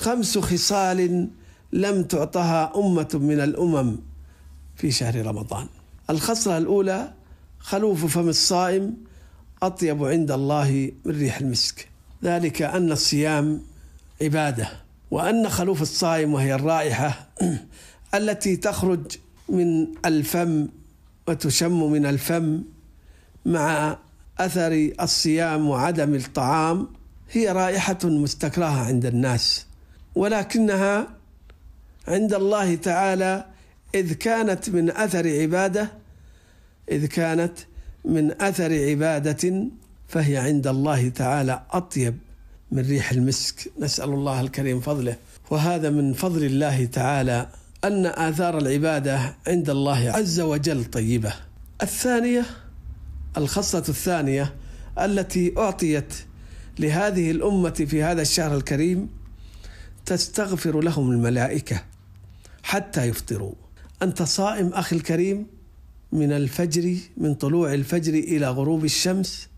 خمس خصال لم تعطها أمة من الأمم في شهر رمضان الخصلة الأولى خلوف فم الصائم أطيب عند الله من ريح المسك ذلك أن الصيام عبادة وأن خلوف الصائم وهي الرائحة التي تخرج من الفم وتشم من الفم مع أثر الصيام وعدم الطعام هي رائحة مستكرهة عند الناس ولكنها عند الله تعالى إذ كانت من أثر عبادة إذ كانت من أثر عبادة فهي عند الله تعالى أطيب من ريح المسك نسأل الله الكريم فضله وهذا من فضل الله تعالى أن آثار العبادة عند الله عز وجل طيبة الثانية الخصة الثانية التي أعطيت لهذه الأمة في هذا الشهر الكريم تستغفر لهم الملائكة حتى يفطروا أنت صائم أخي الكريم من الفجر من طلوع الفجر إلى غروب الشمس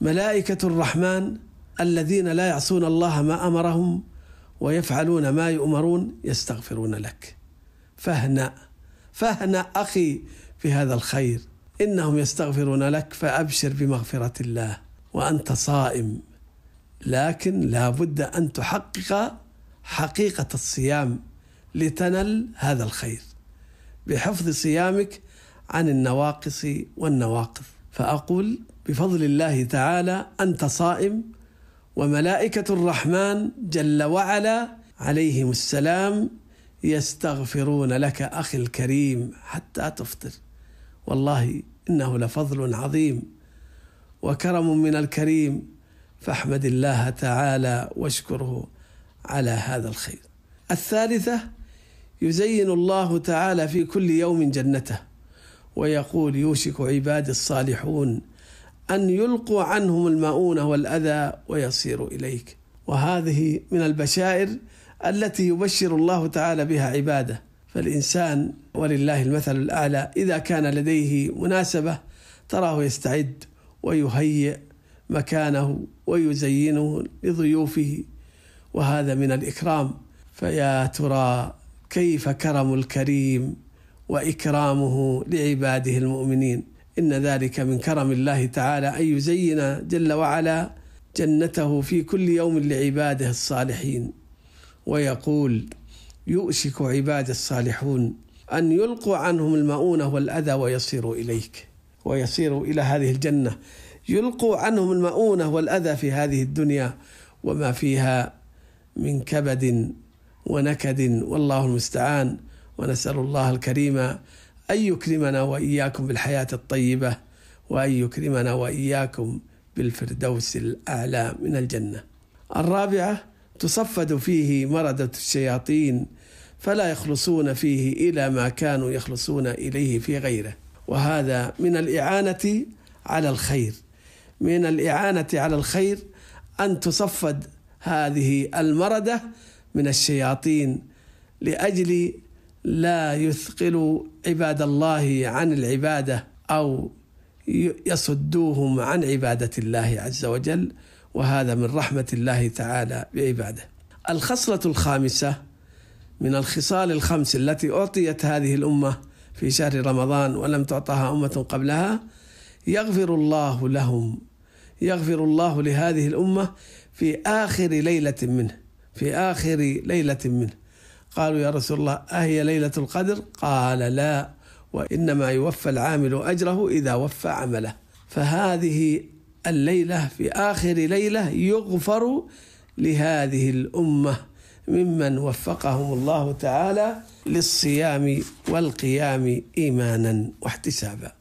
ملائكة الرحمن الذين لا يعصون الله ما أمرهم ويفعلون ما يؤمرون يستغفرون لك فاهنأ فاهنأ أخي في هذا الخير إنهم يستغفرون لك فأبشر بمغفرة الله وأنت صائم لكن لا بد أن تحقق حقيقة الصيام لتنل هذا الخير بحفظ صيامك عن النواقص والنواقض فأقول بفضل الله تعالى أنت صائم وملائكة الرحمن جل وعلا عليهم السلام يستغفرون لك أخي الكريم حتى تفطر والله إنه لفضل عظيم وكرم من الكريم فاحمد الله تعالى واشكره على هذا الخير. الثالثة يزين الله تعالى في كل يوم جنته ويقول يوشك عبادي الصالحون أن يلقوا عنهم المؤونة والأذى ويصيروا إليك وهذه من البشائر التي يبشر الله تعالى بها عباده فالإنسان ولله المثل الأعلى إذا كان لديه مناسبة تراه يستعد ويهيئ مكانه ويزينه لضيوفه وهذا من الإكرام فيا ترى كيف كرم الكريم وإكرامه لعباده المؤمنين إن ذلك من كرم الله تعالى أن يزين جل وعلا جنته في كل يوم لعباده الصالحين ويقول يؤشك عباد الصالحون أن يلقوا عنهم المؤونة والأذى ويصيروا إليك ويصيروا إلى هذه الجنة يلقوا عنهم المؤونة والأذى في هذه الدنيا وما فيها من كبد ونكد والله المستعان ونسأل الله الكريم أن يكرمنا وإياكم بالحياة الطيبة وأن يكرمنا وإياكم بالفردوس الأعلى من الجنة الرابعة تصفد فيه مردة الشياطين فلا يخلصون فيه إلى ما كانوا يخلصون إليه في غيره وهذا من الإعانة على الخير من الإعانة على الخير أن تصفد هذه المرده من الشياطين لاجل لا يثقل عباد الله عن العباده او يصدوهم عن عباده الله عز وجل وهذا من رحمه الله تعالى بعباده. الخصله الخامسه من الخصال الخمس التي اعطيت هذه الامه في شهر رمضان ولم تعطها امه قبلها يغفر الله لهم يغفر الله لهذه الامه في آخر ليلة منه في آخر ليلة منه قالوا يا رسول الله أهي ليلة القدر قال لا وإنما يوفى العامل أجره إذا وفى عمله فهذه الليلة في آخر ليلة يغفر لهذه الأمة ممن وفقهم الله تعالى للصيام والقيام إيمانا واحتسابا